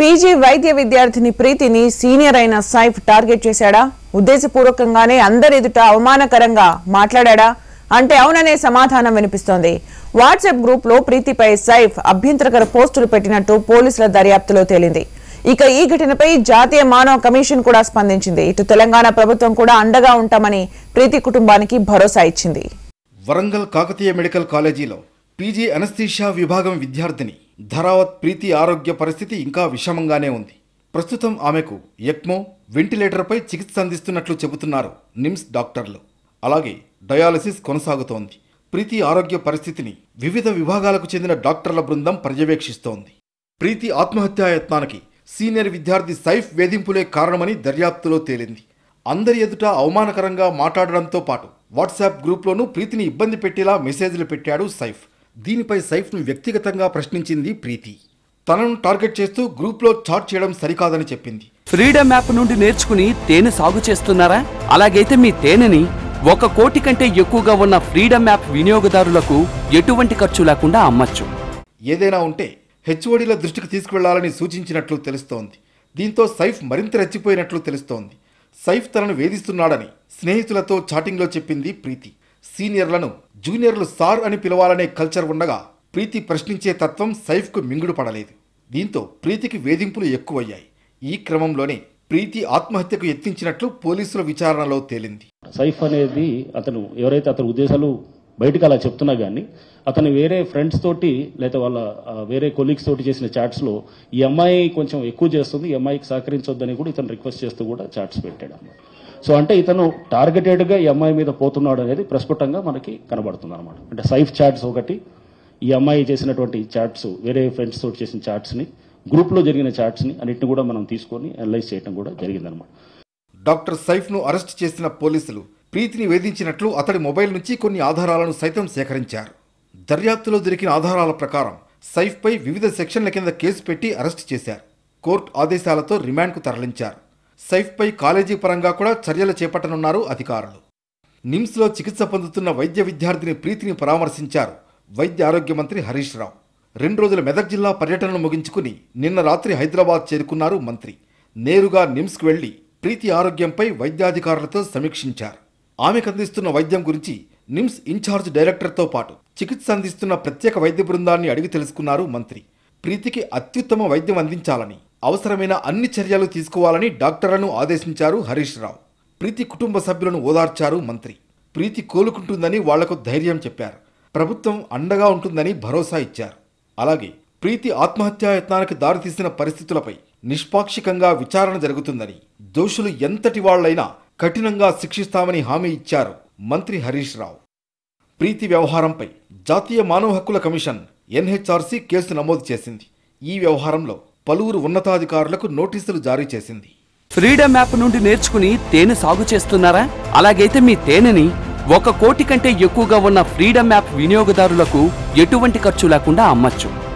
PG వైద్య విద్యార్థిని ప్రీతిని సీనియర్ అయిన సైఫ్ టార్గెట్ చేశాడా ఉద్దేశపూర్వకంగానే అందరెదుట అవమానకరంగా మాట్లాడా అంటే అవుననే సమాధానం వినిపిస్తోంది వాట్సాప్ గ్రూప్ లో ప్రీతిపై సైఫ్ అభ్యంతరకర పోస్టులు పెట్టినట్టు పోలీసుల దర్యాప్తులో తేలింది ఇక ఈ ఘటనపై జాతీయ మానవ కమిషన్ కూడా స్పందించింది ఇటు తెలంగాణ ప్రభుత్వం కూడా అండగా ఉంటామని ప్రీతి కుటుంబానికి భరోసా ఇచ్చింది వరంగల్ కాకతీయ మెడికల్ కాలేజీలో పీజీ అనస్తీషా విభాగం విద్యార్థిని ధరావత్ ప్రీతి ఆరోగ్య పరిస్థితి ఇంకా విషమంగానే ఉంది ప్రస్తుతం ఆమెకు ఎక్మో వెంటిలేటర్పై చికిత్స అందిస్తున్నట్లు చెబుతున్నారు నిమ్స్ డాక్టర్లు అలాగే డయాలసిస్ కొనసాగుతోంది ప్రీతి ఆరోగ్య పరిస్థితిని వివిధ విభాగాలకు చెందిన డాక్టర్ల బృందం పర్యవేక్షిస్తోంది ప్రీతి ఆత్మహత్యాయత్నానికి సీనియర్ విద్యార్థి సైఫ్ వేధింపులే కారణమని దర్యాప్తులో తేలింది అందరి ఎదుట అవమానకరంగా మాట్లాడడంతో పాటు వాట్సాప్ గ్రూప్లోనూ ప్రీతిని ఇబ్బంది పెట్టేలా మెసేజ్లు పెట్టాడు సైఫ్ దీనిపై సైఫ్ను వ్యక్తిగతంగా ప్రశ్నించింది ప్రీతి తనను టార్గెట్ చేస్తూ గ్రూప్లో చాట్ చేయడం సరికాదని చెప్పింది ఫ్రీడమ్ యాప్ నుండి నేర్చుకుని తేనె సాగు చేస్తున్నారా అలాగైతే మీ తేనెని ఒక కోటి కంటే ఎక్కువగా ఉన్న ఫ్రీడమ్ యాప్ వినియోగదారులకు ఎటువంటి ఖర్చు లేకుండా అమ్మచ్చు ఏదైనా ఉంటే హెచ్ఓడీల దృష్టికి తీసుకువెళ్లాలని సూచించినట్లు తెలుస్తోంది దీంతో సైఫ్ మరింత రెచ్చిపోయినట్లు తెలుస్తోంది సైఫ్ తనను వేధిస్తున్నాడని స్నేహితులతో చాటింగ్లో చెప్పింది ప్రీతి సీనియర్లను జూనియర్లు సార్ అని పిలవాలనే కల్చర్ ఉండగా ప్రీతి ప్రశ్నించే తత్వం సైఫ్కు మింగుడు పడలేదు దీంతో ప్రీతికి వేధింపులు ఎక్కువయ్యాయి ఈ క్రమంలోనే ప్రీతి ఆత్మహత్యకు యత్నించినట్లు పోలీసుల విచారణలో తేలింది సైఫ్ అనేది అతను ఎవరైతే అతని ఉద్దేశాలు బయటకు అలా చెప్తున్నా కానీ అతను వేరే ఫ్రెండ్స్ తోటి లేదా వాళ్ళ వేరే కొలీగ్స్ తోటి చేసిన చాట్స్లో ఈ అమ్మాయి కొంచెం ఎక్కువ చేస్తుంది ఈ అమ్మాయికి సహకరించొద్దని కూడా ఇతను రిక్వెస్ట్ చేస్తూ కూడా చాట్స్ పెట్టాడు అమ్మాయి సో అంటే ఇతను టార్గెటెడ్గా ఈ e అమ్మాయి మీద పోతున్నాడు అనేది ప్రస్ఫుటంగా మనకి కనబడుతుంది అనమాట అంటే సైఫ్ చాట్స్ ఒకటి ఈ e అమ్మాయి చేసినటువంటి చాట్స్ వేరే ఫ్రెండ్స్ తోటి చేసిన చాట్స్ని గ్రూప్లో జరిగిన చాట్స్ని అన్నింటిని కూడా మనం తీసుకొని అనలైజ్ చేయడం కూడా జరిగిందనమాట డాక్టర్ సైఫ్ను అరెస్ట్ చేసిన పోలీసులు ప్రీతిని వేధించినట్లు అతడి మొబైల్ నుంచి కొన్ని ఆధారాలను సైతం సేకరించారు దర్యాప్తులో దొరికిన ఆధారాల ప్రకారం సైఫ్పై వివిధ సెక్షన్ల కింద కేసు పెట్టి అరెస్ట్ చేశారు కోర్టు ఆదేశాలతో రిమాండ్కు తరలించారు సైఫ్పై కాలేజీ పరంగా కూడా చర్యలు చేపట్టనున్నారు అధికారులు నిమ్స్లో చికిత్స పొందుతున్న వైద్య విద్యార్థిని ప్రీతిని పరామర్శించారు వైద్య ఆరోగ్య మంత్రి హరీష్ రావు రెండు రోజుల మెదక్ జిల్లా పర్యటనను ముగించుకుని నిన్న రాత్రి హైదరాబాద్ చేరుకున్నారు మంత్రి నేరుగా నిమ్స్కు వెళ్లి ప్రీతి ఆరోగ్యంపై వైద్యాధికారులతో సమీక్షించారు ఆమెకు అందిస్తున్న వైద్యం గురించి నిమ్స్ ఇన్ఛార్జ్ డైరెక్టర్తో పాటు చికిత్స అందిస్తున్న ప్రత్యేక వైద్య బృందాన్ని అడిగి తెలుసుకున్నారు మంత్రి ప్రీతికి అత్యుత్తమ వైద్యం అందించాలని అవసరమైన అన్ని చర్యలు తీసుకోవాలని డాక్టర్లను ఆదేశించారు హరీష్ రావు ప్రీతి కుటుంబ సభ్యులను ఓదార్చారు మంత్రి ప్రీతి కోలుకుంటుందని వాళ్లకు ధైర్యం చెప్పారు ప్రభుత్వం అండగా ఉంటుందని భరోసా ఇచ్చారు అలాగే ప్రీతి ఆత్మహత్యాయత్నానికి దారితీసిన పరిస్థితులపై నిష్పాక్షికంగా విచారణ జరుగుతుందని దోషులు ఎంతటి వాళ్లైనా కఠినంగా శిక్షిస్తామని హామీ ఇచ్చారు మంత్రి హరీష్ రావు ప్రీతి వ్యవహారంపై జాతీయ మానవ హక్కుల కమిషన్ ఎన్హెచ్ఆర్సీ కేసు నమోదు చేసింది ఈ వ్యవహారంలో పలువురు ఉన్నతాధికారులకు నోటీసులు జారీ చేసింది ఫ్రీడమ్ యాప్ నుండి నేర్చుకుని తేనె సాగు చేస్తున్నారా అలాగైతే మీ తేనెని ఒక కోటి కంటే ఎక్కువగా ఉన్న ఫ్రీడమ్ యాప్ వినియోగదారులకు ఎటువంటి ఖర్చు లేకుండా అమ్మచ్చు